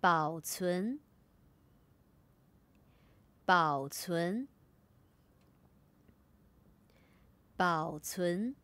保存，保存，保存。